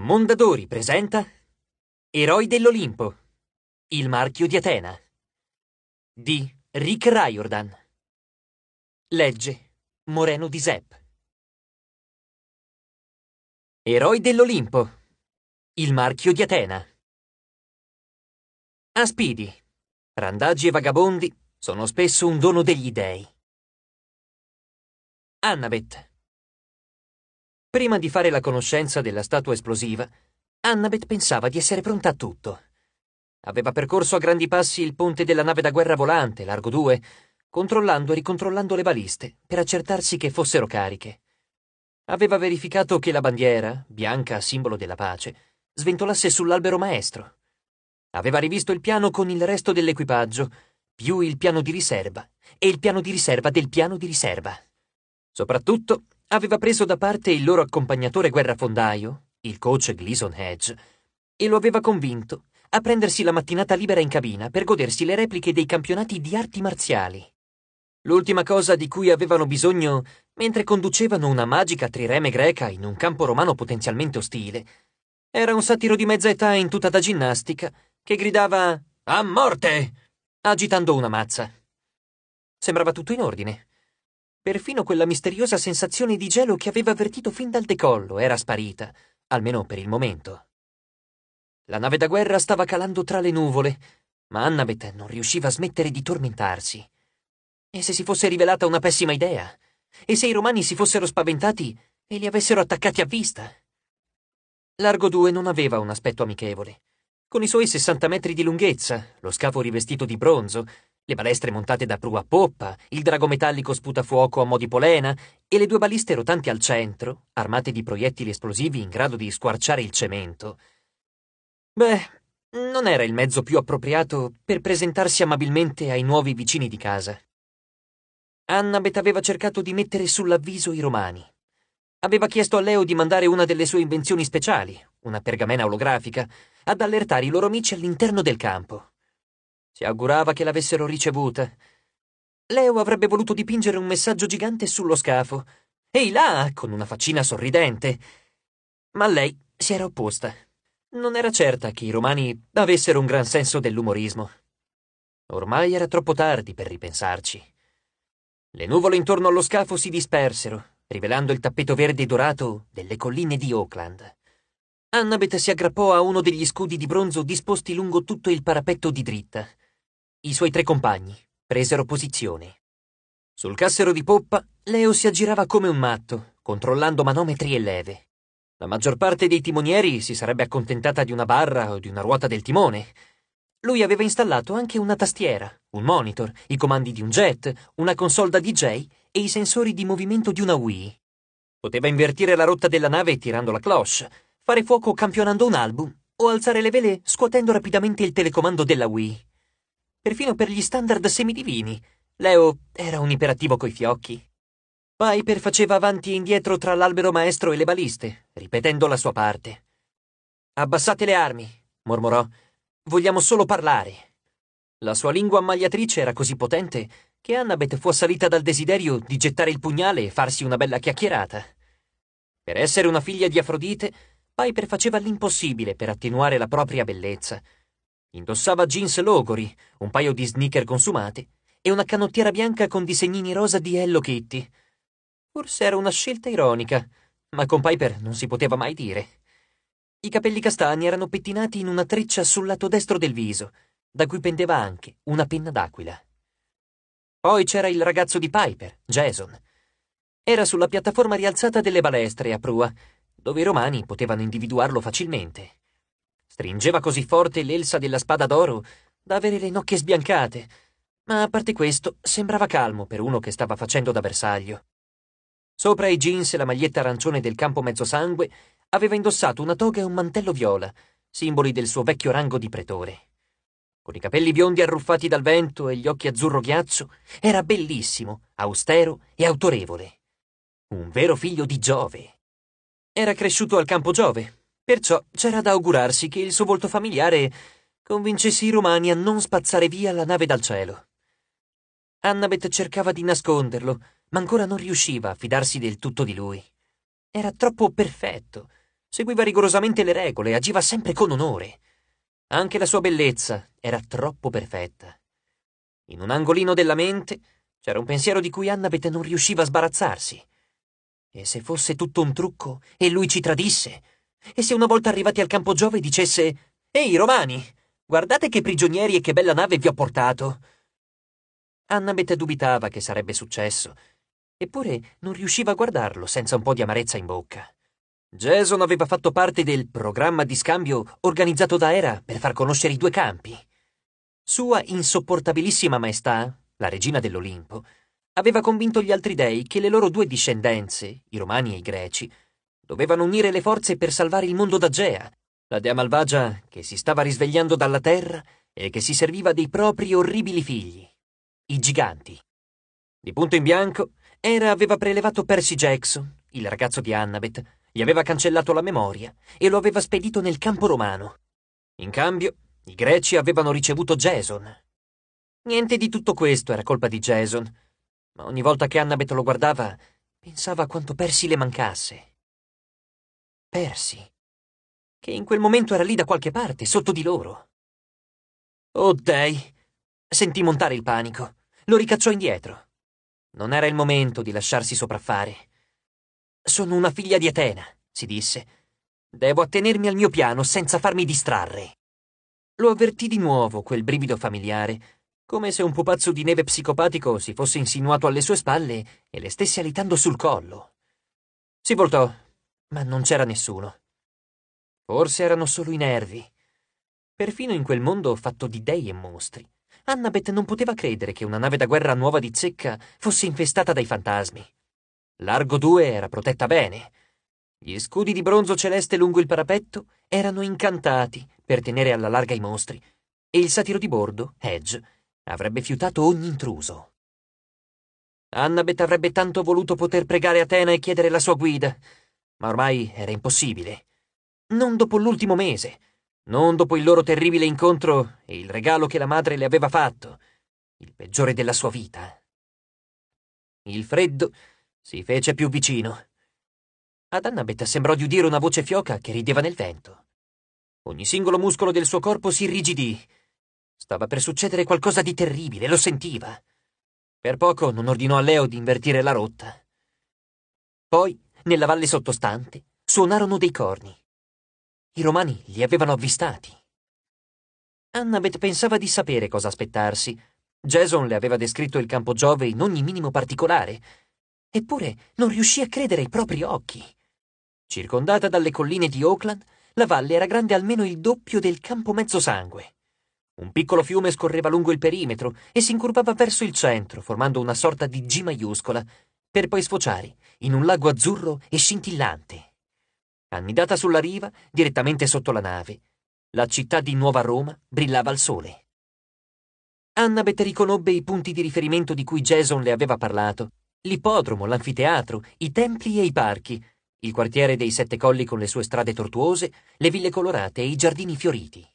Mondadori presenta Eroi dell'Olimpo. Il marchio di Atena. Di Rick Riordan. Legge Moreno di Sepp. Eroi dell'Olimpo. Il marchio di Atena. Aspidi, randaggi e vagabondi sono spesso un dono degli dei. Annabeth. Prima di fare la conoscenza della statua esplosiva, Annabeth pensava di essere pronta a tutto. Aveva percorso a grandi passi il ponte della nave da guerra volante, largo 2, controllando e ricontrollando le baliste per accertarsi che fossero cariche. Aveva verificato che la bandiera, bianca simbolo della pace, sventolasse sull'albero maestro. Aveva rivisto il piano con il resto dell'equipaggio, più il piano di riserva e il piano di riserva del piano di riserva. Soprattutto aveva preso da parte il loro accompagnatore guerrafondaio, il coach Gleason Hedge, e lo aveva convinto a prendersi la mattinata libera in cabina per godersi le repliche dei campionati di arti marziali. L'ultima cosa di cui avevano bisogno mentre conducevano una magica trireme greca in un campo romano potenzialmente ostile era un satiro di mezza età in tuta da ginnastica che gridava A morte! agitando una mazza. Sembrava tutto in ordine. Perfino quella misteriosa sensazione di gelo che aveva avvertito fin dal decollo era sparita, almeno per il momento. La nave da guerra stava calando tra le nuvole, ma Annabeth non riusciva a smettere di tormentarsi. E se si fosse rivelata una pessima idea? E se i romani si fossero spaventati e li avessero attaccati a vista? Largo 2 non aveva un aspetto amichevole. Con i suoi 60 metri di lunghezza, lo scafo rivestito di bronzo, le balestre montate da prua a poppa, il drago metallico sputafuoco a mo' di polena e le due baliste rotanti al centro, armate di proiettili esplosivi in grado di squarciare il cemento. Beh, non era il mezzo più appropriato per presentarsi amabilmente ai nuovi vicini di casa. Annabeth aveva cercato di mettere sull'avviso i romani. Aveva chiesto a Leo di mandare una delle sue invenzioni speciali, una pergamena olografica, ad allertare i loro amici all'interno del campo. Si augurava che l'avessero ricevuta. Leo avrebbe voluto dipingere un messaggio gigante sullo scafo. Ehi là! con una faccina sorridente. Ma lei si era opposta. Non era certa che i romani avessero un gran senso dell'umorismo. Ormai era troppo tardi per ripensarci. Le nuvole intorno allo scafo si dispersero, rivelando il tappeto verde e dorato delle colline di Oakland. Annabeth si aggrappò a uno degli scudi di bronzo disposti lungo tutto il parapetto di dritta. I suoi tre compagni presero posizione. Sul cassero di poppa, Leo si aggirava come un matto, controllando manometri e leve. La maggior parte dei timonieri si sarebbe accontentata di una barra o di una ruota del timone. Lui aveva installato anche una tastiera, un monitor, i comandi di un jet, una console da DJ e i sensori di movimento di una Wii. Poteva invertire la rotta della nave tirando la cloche, fare fuoco campionando un album o alzare le vele scuotendo rapidamente il telecomando della Wii perfino per gli standard semidivini. Leo era un imperativo coi fiocchi. Piper faceva avanti e indietro tra l'albero maestro e le baliste, ripetendo la sua parte. Abbassate le armi, mormorò. Vogliamo solo parlare. La sua lingua ammagliatrice era così potente che Annabeth fu assalita dal desiderio di gettare il pugnale e farsi una bella chiacchierata. Per essere una figlia di Afrodite, Piper faceva l'impossibile per attenuare la propria bellezza Indossava jeans logori, un paio di sneaker consumati e una canottiera bianca con disegnini rosa di Hello Kitty. Forse era una scelta ironica, ma con Piper non si poteva mai dire. I capelli castani erano pettinati in una treccia sul lato destro del viso, da cui pendeva anche una penna d'aquila. Poi c'era il ragazzo di Piper, Jason. Era sulla piattaforma rialzata delle balestre a prua, dove i romani potevano individuarlo facilmente. Stringeva così forte l'elsa della spada d'oro da avere le nocche sbiancate, ma a parte questo sembrava calmo per uno che stava facendo da bersaglio. Sopra i jeans e la maglietta arancione del campo mezzosangue aveva indossato una toga e un mantello viola, simboli del suo vecchio rango di pretore. Con i capelli biondi arruffati dal vento e gli occhi azzurro ghiaccio, era bellissimo, austero e autorevole. Un vero figlio di Giove. Era cresciuto al campo Giove, Perciò c'era da augurarsi che il suo volto familiare convincesse i romani a non spazzare via la nave dal cielo. Annabeth cercava di nasconderlo, ma ancora non riusciva a fidarsi del tutto di lui. Era troppo perfetto, seguiva rigorosamente le regole, agiva sempre con onore. Anche la sua bellezza era troppo perfetta. In un angolino della mente c'era un pensiero di cui Annabeth non riusciva a sbarazzarsi. E se fosse tutto un trucco e lui ci tradisse? E se una volta arrivati al campo Giove dicesse Ehi, Romani, guardate che prigionieri e che bella nave vi ho portato. Annabeth dubitava che sarebbe successo, eppure non riusciva a guardarlo senza un po' di amarezza in bocca. Jason aveva fatto parte del programma di scambio organizzato da Era per far conoscere i due campi. Sua insopportabilissima maestà, la regina dell'Olimpo, aveva convinto gli altri dei che le loro due discendenze, i romani e i greci, dovevano unire le forze per salvare il mondo da Gea, la dea malvagia che si stava risvegliando dalla terra e che si serviva dei propri orribili figli, i giganti. Di punto in bianco, Era aveva prelevato Percy Jackson, il ragazzo di Annabeth, gli aveva cancellato la memoria e lo aveva spedito nel campo romano. In cambio, i greci avevano ricevuto Jason. Niente di tutto questo era colpa di Jason, ma ogni volta che Annabeth lo guardava, pensava a quanto Percy le mancasse persi, che in quel momento era lì da qualche parte, sotto di loro. Oh dei! Sentì montare il panico. Lo ricacciò indietro. Non era il momento di lasciarsi sopraffare. Sono una figlia di Atena, si disse. Devo attenermi al mio piano senza farmi distrarre. Lo avvertì di nuovo quel brivido familiare, come se un pupazzo di neve psicopatico si fosse insinuato alle sue spalle e le stesse alitando sul collo. Si voltò ma non c'era nessuno. Forse erano solo i nervi. Perfino in quel mondo fatto di dei e mostri, Annabeth non poteva credere che una nave da guerra nuova di zecca fosse infestata dai fantasmi. Largo 2 era protetta bene. Gli scudi di bronzo celeste lungo il parapetto erano incantati per tenere alla larga i mostri, e il satiro di bordo, Hedge, avrebbe fiutato ogni intruso. Annabeth avrebbe tanto voluto poter pregare Atena e chiedere la sua guida, ma ormai era impossibile. Non dopo l'ultimo mese, non dopo il loro terribile incontro e il regalo che la madre le aveva fatto, il peggiore della sua vita. Il freddo si fece più vicino. Ad Annabeth sembrò di udire una voce fioca che rideva nel vento. Ogni singolo muscolo del suo corpo si irrigidì. Stava per succedere qualcosa di terribile, lo sentiva. Per poco non ordinò a Leo di invertire la rotta. Poi nella valle sottostante, suonarono dei corni. I romani li avevano avvistati. Annabeth pensava di sapere cosa aspettarsi. Jason le aveva descritto il campo Giove in ogni minimo particolare, eppure non riuscì a credere ai propri occhi. Circondata dalle colline di Oakland, la valle era grande almeno il doppio del campo mezzosangue. Un piccolo fiume scorreva lungo il perimetro e si incurvava verso il centro, formando una sorta di G maiuscola, per poi sfociare in un lago azzurro e scintillante. Annidata sulla riva, direttamente sotto la nave, la città di Nuova Roma brillava al sole. Annabeth riconobbe i punti di riferimento di cui Jason le aveva parlato, l'ippodromo, l'anfiteatro, i templi e i parchi, il quartiere dei Sette Colli con le sue strade tortuose, le ville colorate e i giardini fioriti.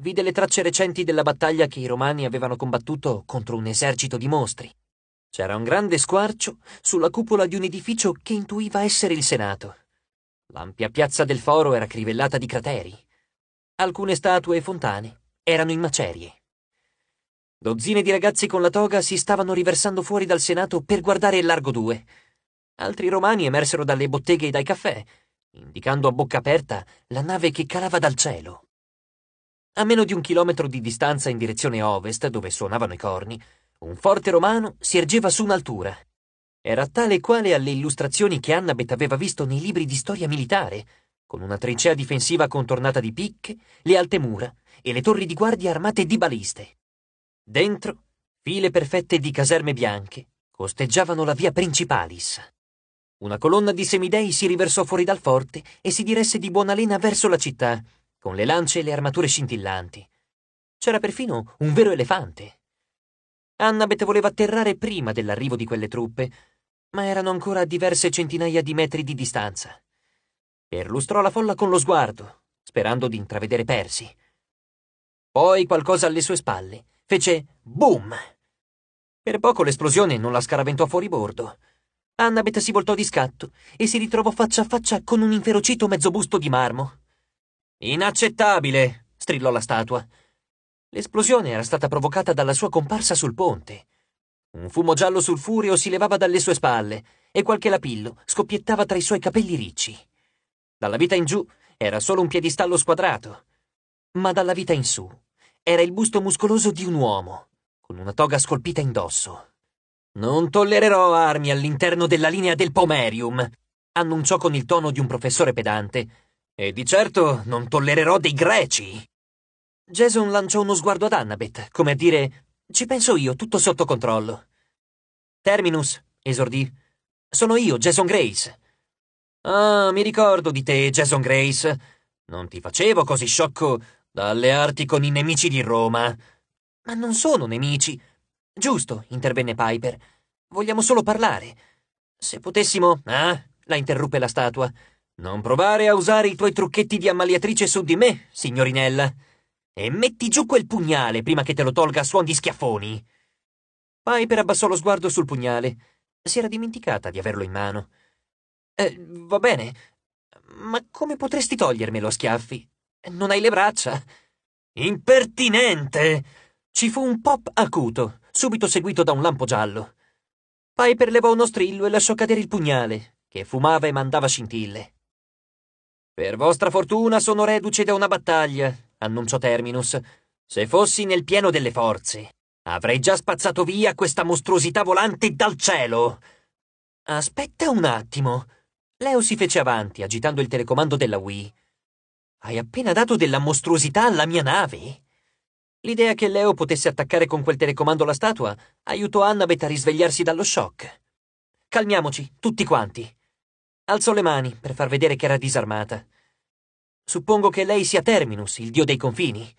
Vide le tracce recenti della battaglia che i romani avevano combattuto contro un esercito di mostri. C'era un grande squarcio sulla cupola di un edificio che intuiva essere il Senato. L'ampia piazza del foro era crivellata di crateri. Alcune statue e fontane erano in macerie. Dozzine di ragazzi con la toga si stavano riversando fuori dal Senato per guardare il largo 2. Altri romani emersero dalle botteghe e dai caffè, indicando a bocca aperta la nave che calava dal cielo. A meno di un chilometro di distanza in direzione ovest, dove suonavano i corni, un forte romano si ergeva su un'altura. Era tale e quale alle illustrazioni che Annabeth aveva visto nei libri di storia militare, con una trincea difensiva contornata di picche, le alte mura e le torri di guardia armate di baliste. Dentro, file perfette di caserme bianche costeggiavano la via Principalis. Una colonna di semidei si riversò fuori dal forte e si diresse di buona lena verso la città, con le lance e le armature scintillanti. C'era perfino un vero elefante, Annabeth voleva atterrare prima dell'arrivo di quelle truppe, ma erano ancora a diverse centinaia di metri di distanza. Perlustrò la folla con lo sguardo, sperando di intravedere Persi. Poi qualcosa alle sue spalle fece boom! Per poco l'esplosione non la scaraventò fuori bordo. Annabeth si voltò di scatto e si ritrovò faccia a faccia con un inferocito mezzobusto di marmo. Inaccettabile! strillò la statua. L'esplosione era stata provocata dalla sua comparsa sul ponte. Un fumo giallo sulfureo si levava dalle sue spalle e qualche lapillo scoppiettava tra i suoi capelli ricci. Dalla vita in giù era solo un piedistallo squadrato, ma dalla vita in su era il busto muscoloso di un uomo, con una toga scolpita indosso. Non tollererò armi all'interno della linea del Pomerium, annunciò con il tono di un professore pedante, e di certo non tollererò dei greci. Jason lanciò uno sguardo ad Annabeth, come a dire Ci penso io, tutto sotto controllo. Terminus, esordì. Sono io, Jason Grace. Ah, mi ricordo di te, Jason Grace. Non ti facevo così sciocco da allearti con i nemici di Roma. Ma non sono nemici. Giusto, intervenne Piper. Vogliamo solo parlare. Se potessimo. Ah, la interruppe la statua. Non provare a usare i tuoi trucchetti di ammaliatrice su di me, signorinella. E metti giù quel pugnale prima che te lo tolga a suon di schiaffoni. Piper abbassò lo sguardo sul pugnale. Si era dimenticata di averlo in mano. Eh, va bene, ma come potresti togliermelo a schiaffi? Non hai le braccia? Impertinente! Ci fu un pop acuto, subito seguito da un lampo giallo. Piper levò uno strillo e lasciò cadere il pugnale, che fumava e mandava scintille. Per vostra fortuna sono reduce da una battaglia, annunciò Terminus. Se fossi nel pieno delle forze, avrei già spazzato via questa mostruosità volante dal cielo. Aspetta un attimo. Leo si fece avanti, agitando il telecomando della Wii. Hai appena dato della mostruosità alla mia nave. L'idea che Leo potesse attaccare con quel telecomando la statua aiutò Annabeth a risvegliarsi dallo shock. Calmiamoci, tutti quanti. Alzò le mani per far vedere che era disarmata. Suppongo che lei sia Terminus, il dio dei confini.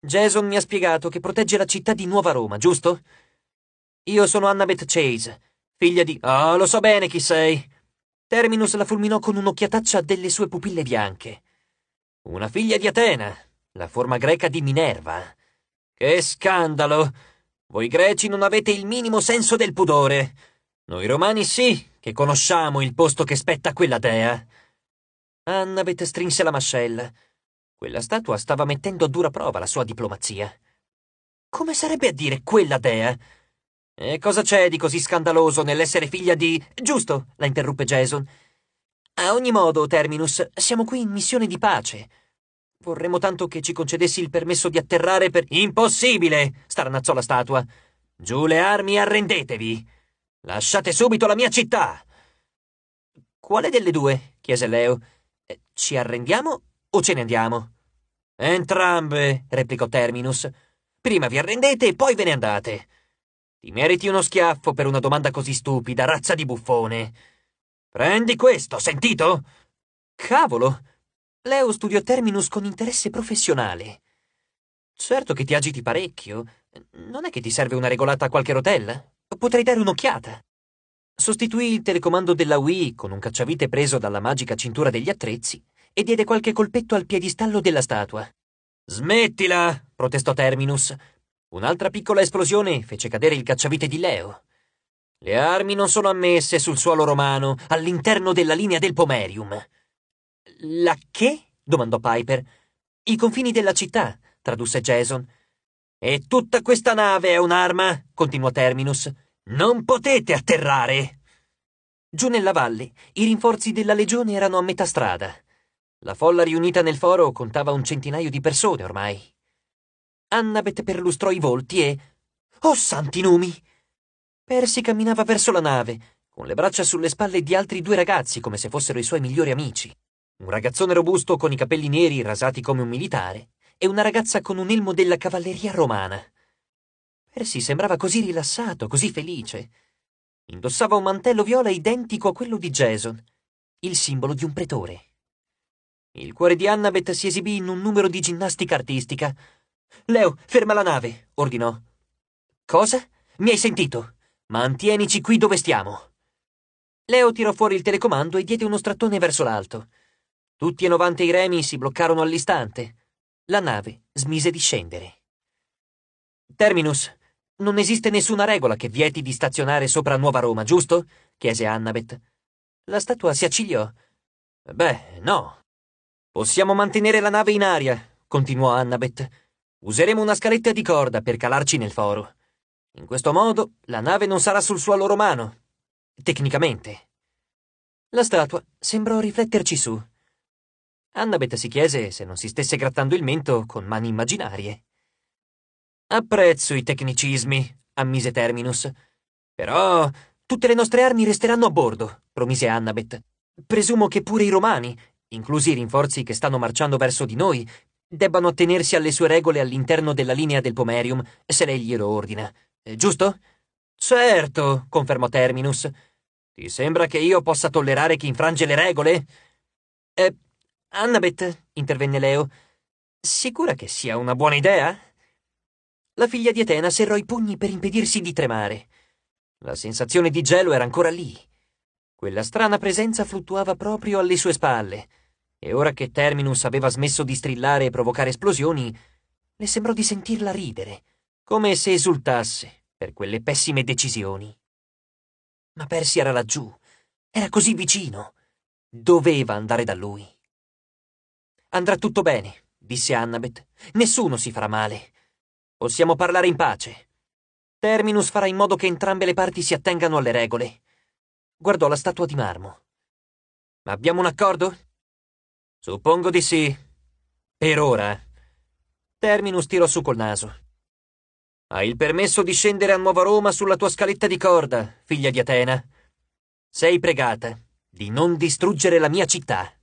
Jason mi ha spiegato che protegge la città di Nuova Roma, giusto? Io sono Annabeth Chase, figlia di... Ah, oh, lo so bene chi sei. Terminus la fulminò con un'occhiataccia delle sue pupille bianche. Una figlia di Atena, la forma greca di Minerva. Che scandalo! Voi greci non avete il minimo senso del pudore. Noi romani sì, che conosciamo il posto che spetta quella dea. Annabeth strinse la mascella. Quella statua stava mettendo a dura prova la sua diplomazia. Come sarebbe a dire quella dea? E cosa c'è di così scandaloso nell'essere figlia di... Giusto, la interruppe Jason. A ogni modo, Terminus, siamo qui in missione di pace. Vorremmo tanto che ci concedessi il permesso di atterrare per... Impossibile! starnazzò la statua. Giù le armi e arrendetevi! Lasciate subito la mia città! Quale delle due? chiese Leo. Ci arrendiamo o ce ne andiamo? Entrambe, replicò Terminus. Prima vi arrendete e poi ve ne andate. Ti meriti uno schiaffo per una domanda così stupida, razza di buffone. Prendi questo, sentito? Cavolo! Leo studiò Terminus con interesse professionale. Certo che ti agiti parecchio. Non è che ti serve una regolata a qualche rotella? Potrei dare un'occhiata. Sostituì il telecomando della Wii con un cacciavite preso dalla magica cintura degli attrezzi e diede qualche colpetto al piedistallo della statua. Smettila! protestò Terminus. Un'altra piccola esplosione fece cadere il cacciavite di Leo. Le armi non sono ammesse sul suolo romano, all'interno della linea del Pomerium. La che? domandò Piper. I confini della città, tradusse Jason. E tutta questa nave è un'arma, continuò Terminus. Non potete atterrare! Giù nella valle, i rinforzi della legione erano a metà strada. La folla riunita nel foro contava un centinaio di persone ormai. Annabeth perlustrò i volti e. Oh santi numi! Percy camminava verso la nave, con le braccia sulle spalle di altri due ragazzi come se fossero i suoi migliori amici. Un ragazzone robusto con i capelli neri rasati come un militare e una ragazza con un elmo della cavalleria romana. Percy eh sembrava così rilassato, così felice. Indossava un mantello viola identico a quello di Jason, il simbolo di un pretore. Il cuore di Annabeth si esibì in un numero di ginnastica artistica. Leo, ferma la nave, ordinò. Cosa? Mi hai sentito? Mantienici qui dove stiamo. Leo tirò fuori il telecomando e diede uno strattone verso l'alto. Tutti e 90 i remi si bloccarono all'istante. La nave smise di scendere. Terminus, non esiste nessuna regola che vieti di stazionare sopra Nuova Roma, giusto? chiese Annabeth. La statua si accigliò. Beh, no. Possiamo mantenere la nave in aria, continuò Annabeth. Useremo una scaletta di corda per calarci nel foro. In questo modo la nave non sarà sul suolo romano. Tecnicamente. La statua sembrò rifletterci su. Annabeth si chiese se non si stesse grattando il mento con mani immaginarie. Apprezzo i tecnicismi, ammise Terminus. Però tutte le nostre armi resteranno a bordo, promise Annabeth. Presumo che pure i romani, inclusi i rinforzi che stanno marciando verso di noi, debbano attenersi alle sue regole all'interno della linea del Pomerium, se lei glielo ordina. Eh, giusto? Certo, confermò Terminus. Ti sembra che io possa tollerare chi infrange le regole? Eh, Annabeth, intervenne Leo. Sicura che sia una buona idea? la figlia di Atena serrò i pugni per impedirsi di tremare. La sensazione di gelo era ancora lì. Quella strana presenza fluttuava proprio alle sue spalle, e ora che Terminus aveva smesso di strillare e provocare esplosioni, le sembrò di sentirla ridere, come se esultasse per quelle pessime decisioni. Ma Percy era laggiù, era così vicino. Doveva andare da lui. Andrà tutto bene, disse Annabeth. Nessuno si farà male. Possiamo parlare in pace. Terminus farà in modo che entrambe le parti si attengano alle regole. Guardò la statua di marmo. Ma abbiamo un accordo? Suppongo di sì. Per ora. Terminus tirò su col naso. Hai il permesso di scendere a Nuova Roma sulla tua scaletta di corda, figlia di Atena. Sei pregata di non distruggere la mia città.